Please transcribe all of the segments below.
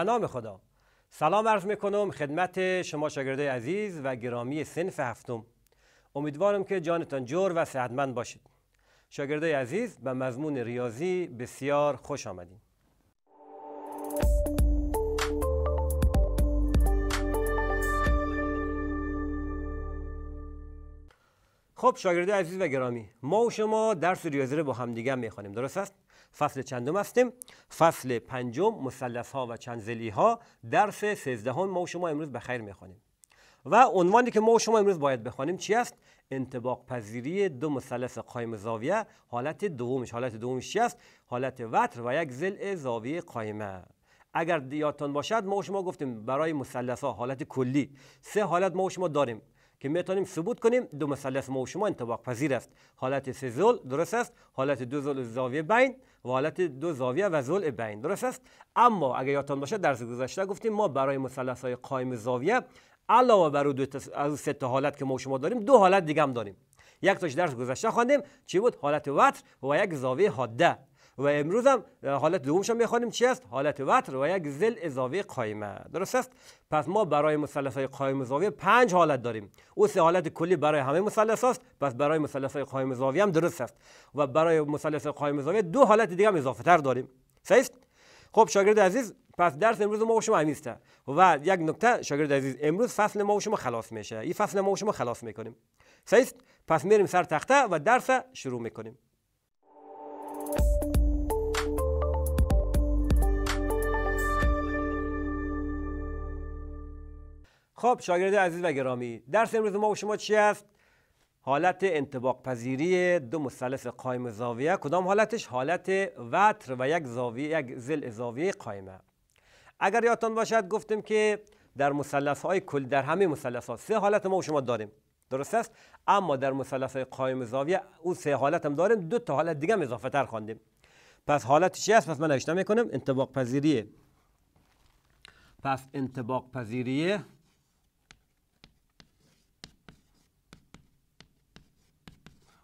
به نام خدا سلام عرض میکنم خدمت شما شاگرده عزیز و گرامی سنف هفتم امیدوارم که جانتان جور و صحتمند باشید شاگرده عزیز به مضمون ریاضی بسیار خوش آمدید خب شاگرده عزیز و گرامی ما و شما درس ریاضی رو با همدیگه میخوانیم درست است فصل چندم هستیم فصل پنجم مسلس ها و چنزلی ها درس 13 ما و شما امروز به خیر میخوانیم و عنوانی که ما و شما امروز باید بخوانیم چی است انطباق پذیری دو مثلث قایم زاویه حالت دومش حالت دومش چی است حالت وتر و یک زل زاویه قایمه اگر یادتان باشد ما و شما گفتیم برای مثلث ها حالت کلی سه حالت ما و شما داریم که میتونیم ثبوت کنیم دو مثلث ما و شما انطباق پذیر است حالت سه زل درست است حالت دو زل زاویه بین و حالت دو زاویه و زل بین درست است اما اگر یادتان باشه درس گذشته گفتیم ما برای مثلث های قایم زاویه علاوه بر دو تس... از سه تا حالت که ما و شما داریم دو حالت دیگه هم داریم یک تاش درس گذشته خواندیم چی بود حالت وتر و یک زاویه حاده و امروز هم حالت دومش میخوانیم چی است حالت وتر و یک زل اضافه قایمه درست است پس ما برای مثلث های قایم زاویه پنج حالت داریم او سه حالت کلی برای همه مثلث است پس برای مثلث های قایم زاویه هم درست است و برای مثلث قایم زاویه دو حالت دیگه هم اضافه تر داریم صحیح خب شاگرد عزیز پس درس امروز ما و شما همین و یک نکته شاگرد عزیز امروز فصل ما و شما خلاص میشه این فصل ما و شما خلاص میکنیم صحیح پس میریم سر تخته و درس شروع میکنیم خب شاگرد عزیز و گرامی درس امروز ما و شما چی است حالت انتباق پذیری دو مثلث قایم زاویه کدام حالتش حالت وتر و یک زاویه یک زل زاویه قایمه اگر یادتان باشد گفتیم که در مثلث های کل در همه مثلث ها سه حالت ما و شما داریم درست است اما در مثلث های قایم زاویه او سه حالت هم داریم دو تا حالت دیگه هم اضافه تر خواندیم پس حالت چی است پس من نوشتم انتباق پس انتباق پذیریه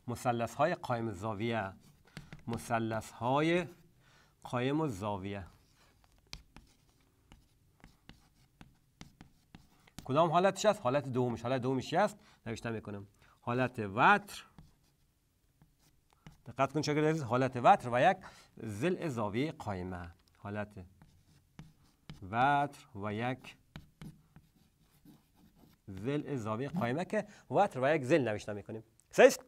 مسلس های قایم زاویه مسلس های قایم زاویه کدام حالتش است حالت دومش حالت دومش است نوشته میکنم حالت وتر دقت کن شاگرد حالت وتر و یک زل زاویه قایمه حالت وتر و یک زل زاویه قایمه که وتر و یک زل نوشته میکنیم سیست؟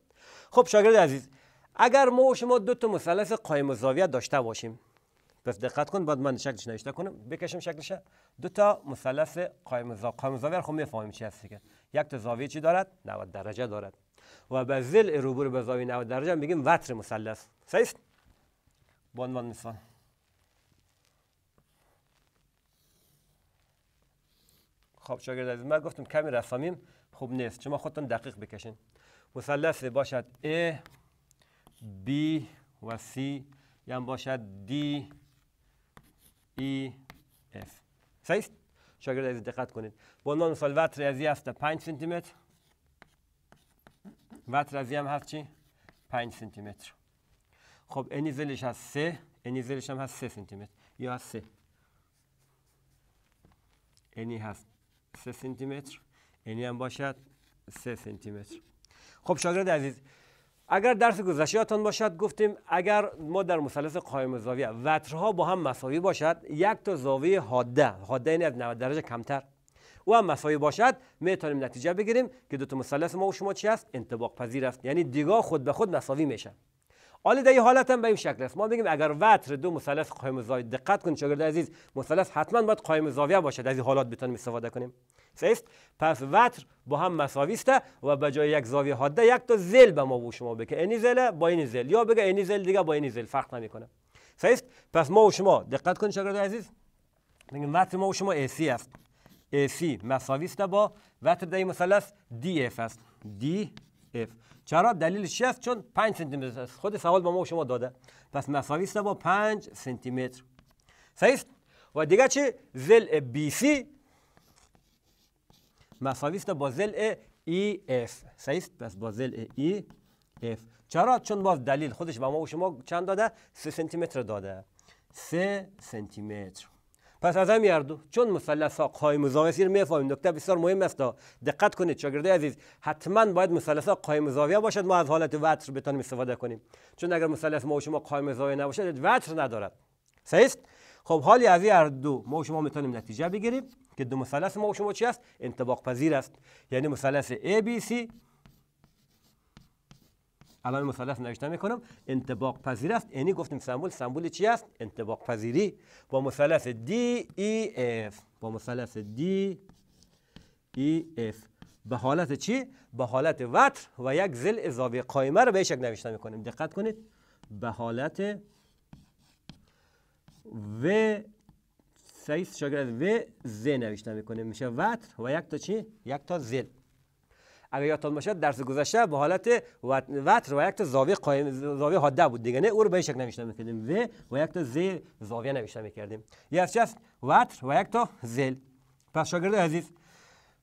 خب شاگرد عزیز اگر ما و شما دو تا مثلث قایم الزاویه داشته باشیم پس دقت کن بعد من شکلش نوشته کنم بکشم شکلش دو تا مثلث قایم الزاویه قایم الزاویه خب میفهمیم چی هست دیگه یک تا زاویه چی دارد 90 درجه دارد و به ضلع روبر به زاویه 90 درجه میگیم وتر مثلث صحیح به عنوان مثال خب شاگرد عزیز من گفتم کمی رسامیم خوب نیست شما خودتون دقیق بکشین مثلث باشد A B و C یا یعنی باشد D E F صحیح است شاگرد عزیز دقت کنید به عنوان مثال وتر هست 5 سانتی متر وتر ریاضی هم هست چی 5 سانتی متر خب انی زلش هست 3 انیزلش هم هست 3 سانتی متر یا هست 3 انی هست 3 سانتی متر انی هم باشد 3 سانتی متر خب شاگرد عزیز اگر درس گذشته باشد گفتیم اگر ما در مثلث قایم زاویه وترها با هم مساوی باشد یک تا زاویه حاده حاده یعنی از 90 درجه کمتر و هم مساوی باشد میتونیم نتیجه بگیریم که دو تا مثلث ما و شما چی است انطباق پذیر است یعنی دیگاه خود به خود مساوی میشه حالا در این حالت هم به این شکل است ما بگیم اگر وتر دو مثلث قایم زاویه دقت کنید شاگرد عزیز مثلث حتما باید قائم زاویه باشد از این حالات بتونیم استفاده کنیم سیست پس وتر با هم مساوی و به جای یک زاویه حاده یک تا زل به ما و شما بگه اینی زل با این زل یا بگه اینی زل دیگه با این زل فرق نمیکنه سیست پس ما و شما دقت کنید شاگرد عزیز میگیم وتر ما و شما AC است AC مساوی با وتر در این مثلث DF است DF چرا دلیل چی است چون 5 سانتی متر است خود سوال به ما و شما داده پس مساوی است با 5 سانتی متر سیست و دیگه چی زل BC مساویست با ضلع اف e صحیح پس با ضلع اف e چرا چون باز دلیل خودش و ما و شما چند داده 3 سانتی متر داده 3 سانتی متر پس از هم یاردو چون مثلث ها قایم زاویه سیر میفهمیم نکته بسیار مهم است دقت کنید شاگردای عزیز حتما باید مثلث ها قایم زاویه باشد ما از حالت وتر بتونیم استفاده کنیم چون اگر مثلث ما و شما قایم زاویه نباشد وتر ندارد صحیح خب حالی از این هر دو ما شما میتونیم نتیجه بگیریم که دو مثلث ما شما چی است انطباق پذیر است یعنی مثلث ABC الان مثلث نوشته میکنم انطباق پذیر است یعنی گفتیم سمبول سمبول چی است انطباق پذیری با مثلث DEF با مثلث DEF به حالت چی به حالت وتر و یک زل اضافه قائمه رو به شکل نوشته میکنیم دقت کنید به حالت و سعید شاگرد و ز نوشته میکنه میشه وتر و یک تا چی یک تا زل اگر یادتون باشه درس گذشته به حالت وتر و یک تا زاویه قایم زاویه حاده بود دیگه نه او رو به شک شکل نوشته میکردیم و و یک تا ز زاویه نوشته میکردیم یه از وتر و یک تا زل پس شاگرد عزیز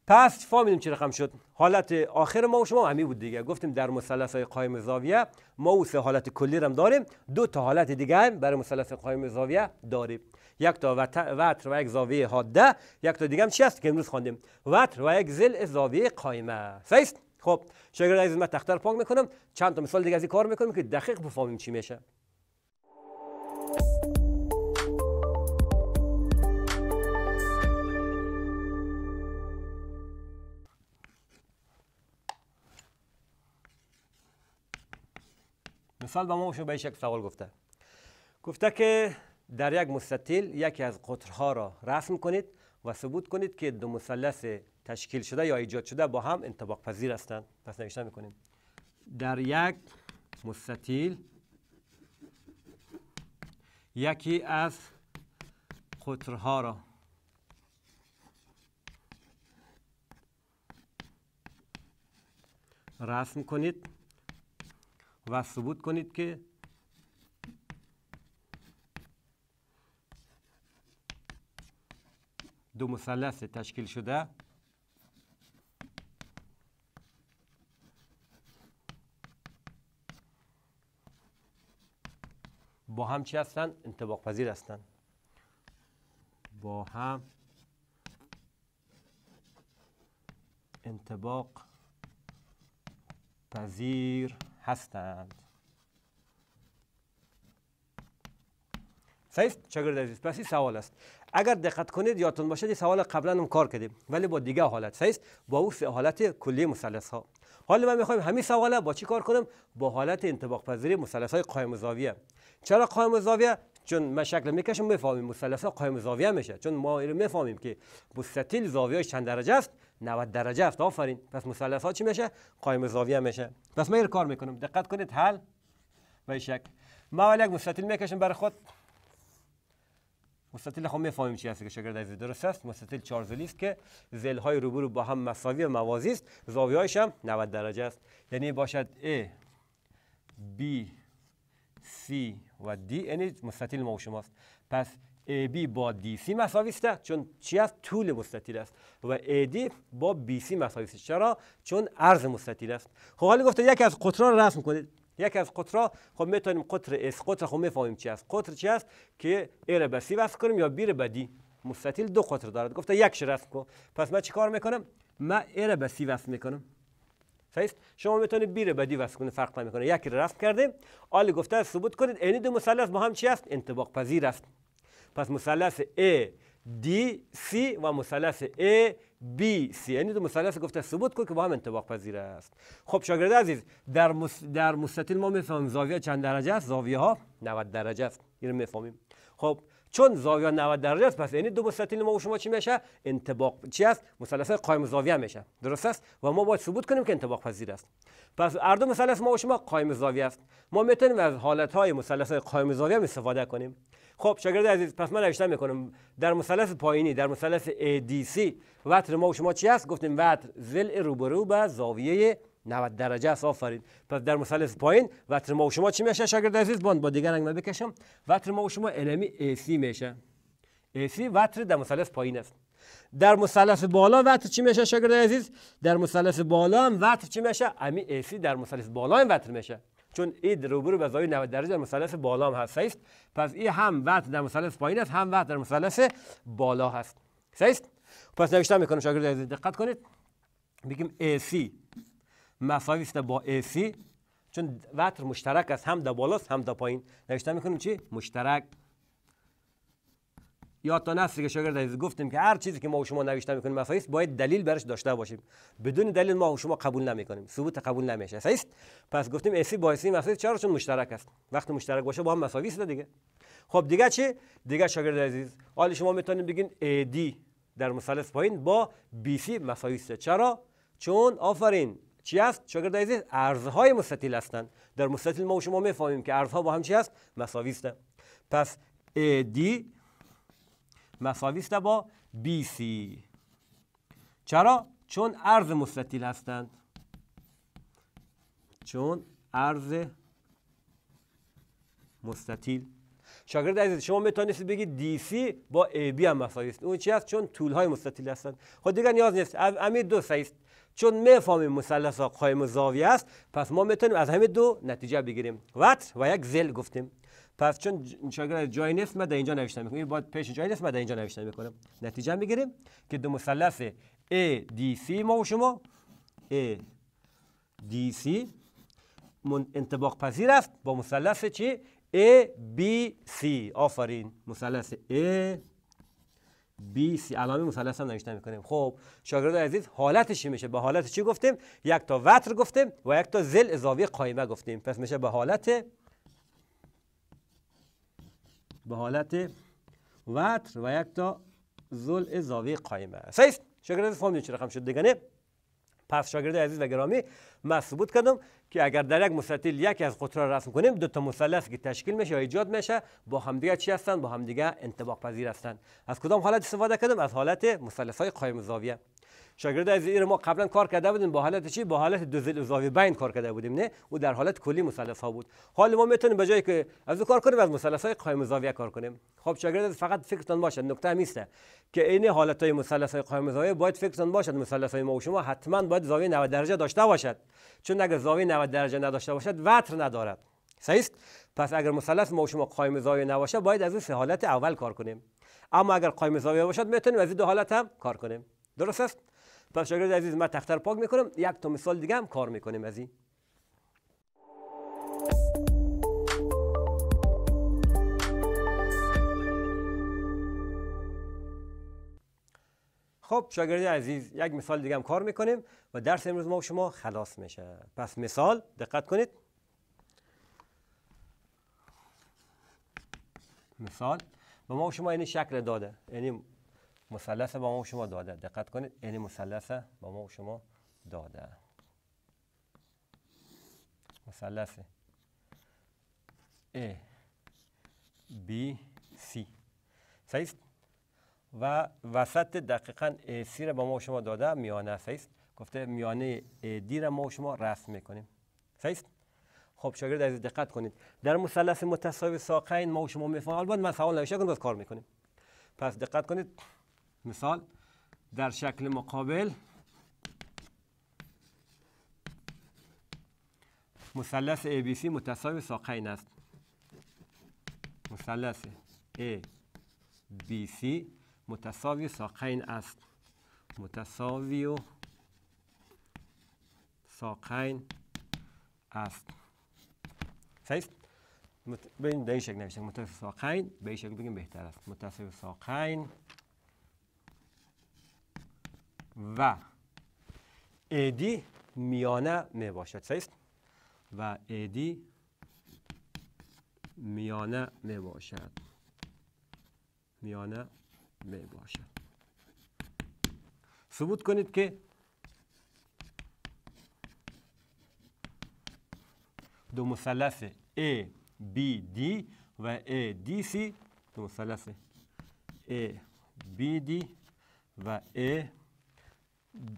پس فهمیدیم چه رقم شد حالت آخر ما و شما همین بود دیگه گفتیم در مثلث های قایم زاویه ما او سه حالت کلی هم داریم دو تا حالت دیگه هم برای مثلث قایم زاویه داریم یک تا وتر و یک زاویه حاده یک تا دیگه هم چی هست که امروز خواندیم وتر و یک زل زاویه قایمه صحیح خب شاگرد عزیز من تختر پاک میکنم چند تا مثال دیگه از کار میکنیم که دقیق بفهمیم چی میشه مثال به ما شما به یک سوال گفته گفته که در یک مستطیل یکی از قطرها را رسم کنید و ثبوت کنید که دو مثلث تشکیل شده یا ایجاد شده با هم انطباق پذیر هستند پس نوشته میکنیم در یک مستطیل یکی از قطرها را رسم کنید و ثبوت کنید که دو مثلث تشکیل شده با هم چی هستن؟ انتباق پذیر هستن با هم انتباق پذیر هستند صحیح شاگرد عزیز پس سوال است اگر دقت کنید یادتون باشد این سوال قبلا هم کار کردیم ولی با دیگه حالت صحیح با او حالت کلی مثلث ها حالا من میخوایم همین سوال با چی کار کنم با حالت انطباق پذیری مثلث های قایم زاویه چرا قایم زاویه چون ما شکل میکشم میفهمیم مثلث ها قایم زاویه میشه چون ما رو میفهمیم که مستطیل زاویه چند درجه است 90 درجه است آفرین پس مثلث ها چی میشه قایم زاویه میشه پس ما کار میکنم. دقت کنید حل به شک ما ولی یک مستطیل میکشیم برای خود مستطیل خود خب میفهمیم چی هست که شاگرد در درست است مستطیل چارزلی است که زل های روبرو با هم مساوی و موازی است زاویه هایش هم 90 درجه است یعنی باشد A B C و D یعنی مستطیل ما و شماست پس AB با DC مساوی است چون چی است طول مستطیل است و AD با BC مساوی است چرا چون عرض مستطیل است خب حالا گفته یکی از قطرا را رسم کنید یکی از قطرا خب میتونیم قطر اس قطر خب میفهمیم چی است قطر چی است که ا رو به C وصل کنیم یا B رو به مستطیل دو قطر دارد گفته یکش رسم کن پس من چیکار میکنم من ا رو به C وصل میکنم فیست شما میتونید به بدی وصل کنید فرق نمیکنه یکی رو رسم کردیم حالا گفته ثبوت کنید عین دو مثلث با هم چی است انطباق پذیر است پس مثلث A D C و مثلث A B C یعنی دو مثلث گفته ثبوت کن که با هم انطباق پذیر است خب شاگرد عزیز در مس... در مستطیل ما میفهمیم زاویه چند درجه است زاویه ها 90 درجه است اینو میفهمیم خب چون زاویه 90 درجه است پس یعنی دو مستطیل ما و شما چی میشه انتباق چی است مثلث قایم زاویه میشه درست است و ما باید ثبوت کنیم که انتباق پذیر است پس هر دو مثلث ما و شما قایم زاویه است ما میتونیم از حالت های مثلث قایم زاویه استفاده کنیم خب شاگرد عزیز پس من نوشتم میکنم در مثلث پایینی در مثلث ADC وتر ما و شما چی است گفتیم وتر ضلع روبرو به زاویه 90 درجه است آفرین پس در مثلث پایین وتر ما و شما چی میشه شاگرد عزیز باند با دیگر رنگ بکشم وتر ما و شما علمی سی میشه AC وتر در مثلث پایین است در مثلث بالا وتر چی میشه شاگرد عزیز در مثلث بالا هم وتر چی میشه امی سی در مثلث بالا هم وتر میشه چون ای روبرو به زاویه 90 درجه در مثلث بالا هم هست است پس ای هم وتر در مثلث پایین است هم وتر در مثلث بالا هست است پس نوشتم میکنم شاگرد عزیز دقت کنید میگیم سی. مساوی است با AC چون وتر مشترک است هم در بالا هم در پایین نوشته میکنیم چی مشترک یا تا که شاگرد عزیز گفتیم که هر چیزی که ما و شما نوشته میکنیم مساوی است باید دلیل برش داشته باشیم بدون دلیل ما و شما قبول نمیکنیم ثبوت قبول نمیشه است پس گفتیم AC با AC مساوی چرا چون مشترک است وقتی مشترک باشه با هم مساوی است دیگه خب دیگه چی دیگه شاگرد عزیز حالا شما میتونید بگین AD در مثلث پایین با BC مساوی است چرا چون آفرین چی است شاگرد عزیز ارزهای مستطیل هستند در مستطیل ما و شما میفهمیم که ارزها با هم چی است مساوی پس AD مساوی است با BC چرا چون ارز مستطیل هستند چون ارز مستطیل شاگرد عزیز شما میتونید بگید دی سی با ای بی هم مساوی است اون چی است چون طول های مستطیل هستند خود خب دیگر نیاز نیست از همین دو است چون میفهمیم مثلث ها زاویه است پس ما میتونیم از همین دو نتیجه بگیریم وتر و یک زل گفتیم پس چون شاگرد جای نیست من اینجا نوشته میکنم این باید پیش جای نیست من اینجا نوشته میکنم نتیجه میگیریم که دو مثلث سی ما و شما من انطباق پذیر است با مثلث چی A B C آفرین مثلث A B C علامه مثلث هم نوشته میکنیم خب شاگرد عزیز حالتش چی میشه به حالت چی گفتیم یک تا وتر گفتیم و یک تا زل اضافی قایمه گفتیم پس میشه به حالت به حالت وتر و یک تا زل اضافی قایمه صحیح شاگرد عزیز فهمیدین چه رقم شد دیگه نه پس شاگرد عزیز و گرامی من ثبوت کردم که اگر در یک مستطیل یکی از قطرها را رسم کنیم دو تا مثلث که تشکیل میشه یا ایجاد میشه با همدیگه چی هستند با همدیگه انطباق پذیر هستند از کدام حالت استفاده کردم از حالت مثلث های قایم زاویه شاگرد از ایر ما قبلا کار کرده بودیم با حالت چی با حالت دوزل اضافی بین کار کرده بودیم نه او در حالت کلی مثلث ها بود حال ما میتونیم به جای که از کار کنیم از مثلث های قایم زاویه کار کنیم خب شاگرد فقط فکرتان باشه نکته میسته که این حالت های مثلث های قایم زاویه باید فکرتان باشد مثلث های ما و شما حتما باید زاویه 90 درجه داشته باشد چون اگر زاویه 90 درجه نداشته باشد وتر ندارد صحیح پس اگر مثلث ما و شما قائم زاویه نباشه باید از این حالت اول کار کنیم اما اگر قائم زاویه باشد میتونیم از دو حالت هم کار کنیم درست است پس شاگرد عزیز من تختر پاک میکنم یک تا مثال دیگه هم کار میکنیم از این خب شاگرد عزیز یک مثال دیگه هم کار میکنیم و درس امروز ما شما خلاص میشه پس مثال دقت کنید مثال به ما شما این شکل داده یعنی مثلث با ما شما داده دقت کنید این یعنی مثلث با ما و شما داده مثلث ا B C و وسط دقیقا AC را با ما شما داده میانه صحیح گفته میانه AD را ما و شما رسم میکنیم صحیح خب شاگرد عزیز دقت کنید در مثلث متساوی ساقین ما و شما میفهمیم البته من سوال نوشته باز کار میکنیم پس دقت کنید مثال در شکل مقابل مثلث ABC متساوی ساقین است مثلث ABC متساوی ساقین است متساوی و ساقین است صحیح ببین در این شکل نوشتن متساوی ساقین به این شکل بگیم بهتر است متساوی ساقین و ادی میانه می باشد سیست و ادی میانه می باشد میانه می باشد ثبوت کنید که دو مثلث A B D و A دی C دو مثلث A B D و A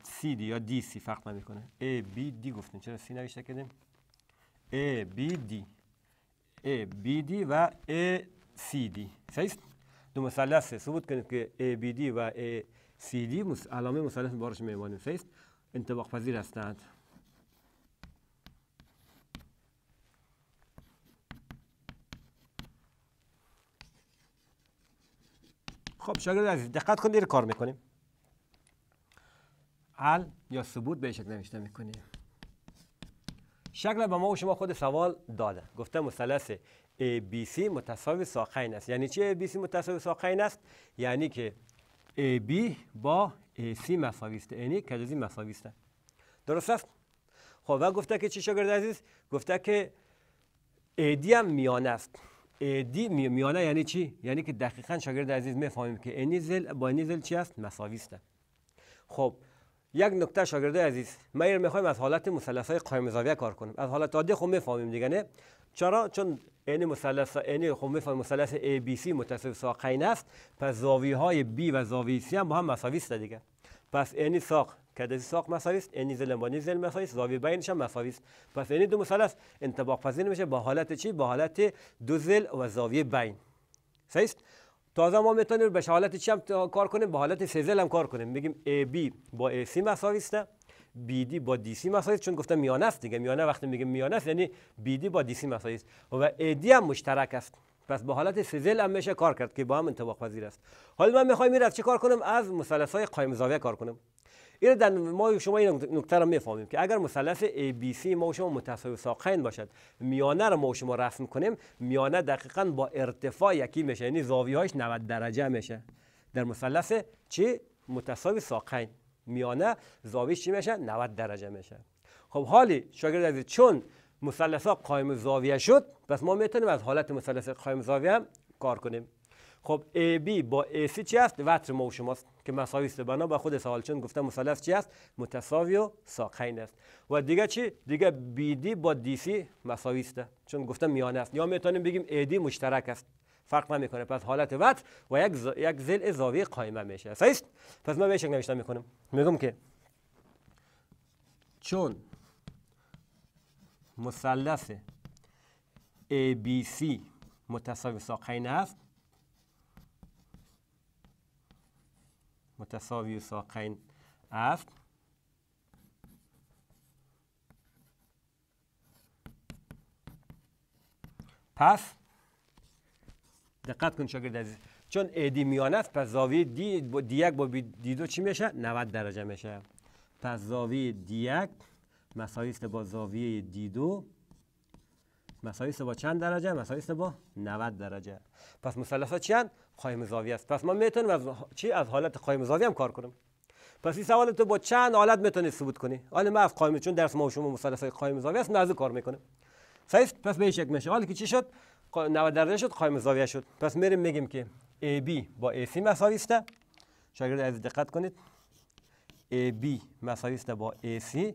سی دی یا دی سی فرق نمیکنه ای بی دی گفتیم چرا سی نوشته کردیم ای بی دی ای بی دی و ای سی دی صحیح دو مثلث ثبوت کنید که ای بی دی و سی سی دی علامه مثلث بارش میمانیم صحیح انتباق پذیر هستند خب شاگرد عزیز دقت کنید کار میکنیم ال یا ثبوت به شکل نوشته میکنیم شکل به ما و شما خود سوال داده گفته مثلث ABC متساوی ساقین است یعنی چی ABC متساوی ساقین است یعنی که AB با AC مساوی است یعنی کجازی مساوی است درست است خب و گفته که چی شاگرد عزیز گفته که AD هم میانه است AD میانه یعنی چی یعنی که دقیقا شاگرد عزیز میفهمیم که اینی زل با اینی زل چی است مساوی است خب یک نکته شاگرده عزیز ما این میخوایم از حالت مثلث های قائم زاویه کار کنیم از حالت عادی خب میفهمیم دیگه نه چرا چون این مثلث این خب میفهمیم مثلث ABC متصل ساقین است پس زاویه های B و زاویه C هم با هم مساوی است دیگه پس این ساق کدازی ساق مساوی است این زل با زل مساوی است زاویه بینش هم مساوی است پس این دو مثلث انطباق پذیر میشه با حالت چی با حالت دو زل و زاویه بین صحیح تازه ما میتونیم به حالت چی هم کار کنیم به حالت فیزل هم کار کنیم میگیم AB با سی مساوی است BD با DC مساوی است چون گفتم میانه است دیگه میانه وقتی میگیم میانه است یعنی BD با DC مساوی است و AD هم مشترک است پس به حالت فیزل هم میشه کار کرد که با هم انطباق پذیر است حالا من میخوایم میرم چه کار کنم از مثلث های زاویه کار کنم این در ما شما این نکته رو میفهمیم که اگر مثلث ABC ما و شما متساوی ساقین باشد میانه رو ما شما رسم کنیم میانه دقیقا با ارتفاع یکی میشه یعنی هاش 90 درجه میشه در مثلث چی متساوی ساقین میانه زاویه چی میشه 90 درجه میشه خب حالی شاگرد عزیز چون مثلث قائم زاویه شد پس ما میتونیم از حالت مثلث قائم زاویه کار کنیم خب AB با AC چی است وتر ما شماست که مساوی است بنا به خود سوال چون گفته مثلث چی است متساوی و ساقین است و دیگه چی دیگه بیدی با سی مساوی است چون گفته میانه است یا میتونیم بگیم ایدی مشترک است فرق نمیکنه پس حالت وقت و یک ز... یک زل زاویه قائمه میشه صحیح پس ما به شکل میکنم میگم که چون مثلث ABC متساوی ساقین است متساوی ساقین است پس دقت کن شاگرد عزیز چون ادی میانه است پس زاویه دی, دی با دی دو چی میشه 90 درجه میشه پس زاویه دی یک مساوی است با زاویه دی دو مسایس با چند درجه مسایس با 90 درجه پس مثلثات چند چی اند قایم زاویه است پس ما میتونیم از چی از حالت قایم زاویه هم کار کنیم پس این سوال تو با چند حالت میتونی ثبوت کنی حالا ما از قایم چون درس ما و شما مثلث های زاویه است نازو کار میکنه. صحیح پس به این میشه حالا که چی شد 90 درجه شد قایم زاویه شد پس میریم میگیم که AB با AC مساوی است شاگرد عزیز دقت کنید AB مساوی است با AC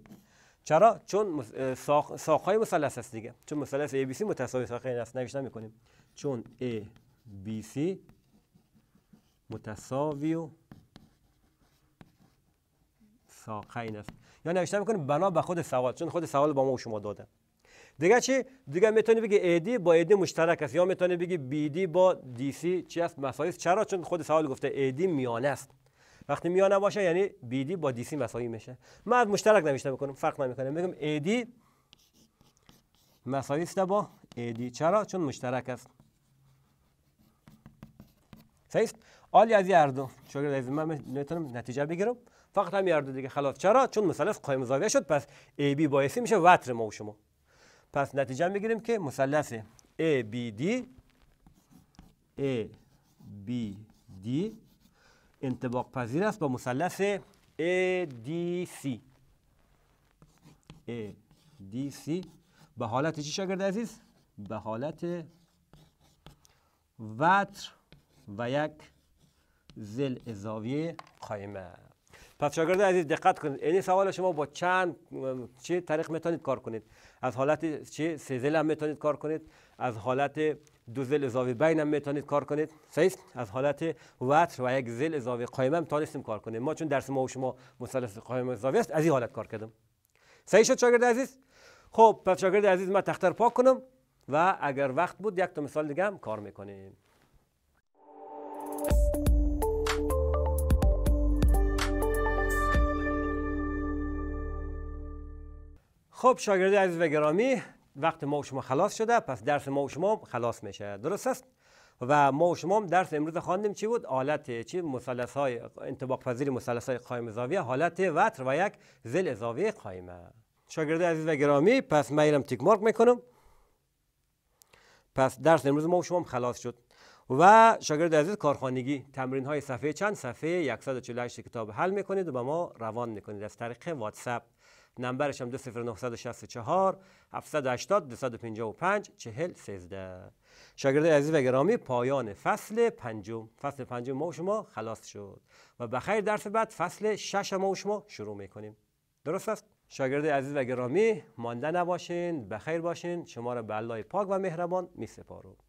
چرا چون ساق ساقهای مثلث است دیگه چون مثلث ABC متساوی این است نوشته میکنیم چون ABC متساوی و ساقین است یا نوشته میکنیم بنا به خود سوال چون خود سوال با ما و شما داده دیگه چی دیگه میتونی بگی AD با AD مشترک است یا میتونی بگی BD با DC چی است مساوی چرا چون خود سوال گفته AD میانه است وقتی میا نباشه یعنی بی دی با دی سی مساوی میشه من از مشترک نمیشته بکنم فرق نمیکنه میگم ای دی مساوی است با ای دی چرا چون مشترک است صحیح آلی از یاردو دو از من نمیتونم نتیجه بگیرم فقط هم هر دیگه خلاص چرا چون مثلث قائم زاویه شد پس ای بی سی میشه وتر ما و شما پس نتیجه میگیریم که مثلث ای بی دی ای بی دی انتباق پذیر است با مثلث دی سی به حالت چی شاگرد عزیز؟ به حالت وتر و یک زل اضاویه قایمه پس شاگرد عزیز دقت کنید این یعنی سوال شما با چند چه طریق میتونید کار کنید از حالت چه زل هم میتونید کار کنید از حالت دو زل اضافه بین هم میتونید کار کنید صحیح از حالت وتر و یک زل اضافه قایم هم تانستیم کار کنیم ما چون درس ما و شما مثلث قایم اضافه است از این حالت کار کردم صحیح شد شاگرد عزیز خب پس شاگرد عزیز من تختر پاک کنم و اگر وقت بود یک تا مثال دیگه هم کار میکنیم خب شاگرد عزیز و گرامی وقت ما و شما خلاص شده پس درس ما و شما خلاص میشه درست است و ما و شما درس امروز خواندیم چی بود حالت چی مثلث های انطباق پذیر مثلث های قائم زاویه حالت وتر و یک زل زاویه قایمه شاگرد عزیز و گرامی پس من اینم تیک مارک میکنم پس درس امروز ما و شما خلاص شد و شاگرد عزیز کارخانگی تمرین های صفحه چند صفحه 148 کتاب حل میکنید و به ما روان میکنید از طریق واتساپ نمبرش هم 20964 780 255 40 13 شاگرد عزیز و گرامی پایان فصل پنجم فصل پنجم ما و شما خلاص شد و بخیر درس بعد فصل شش ما و شما شروع میکنیم درست است؟ شاگرد عزیز و گرامی مانده نباشین بخیر باشین شما را به الله پاک و مهربان می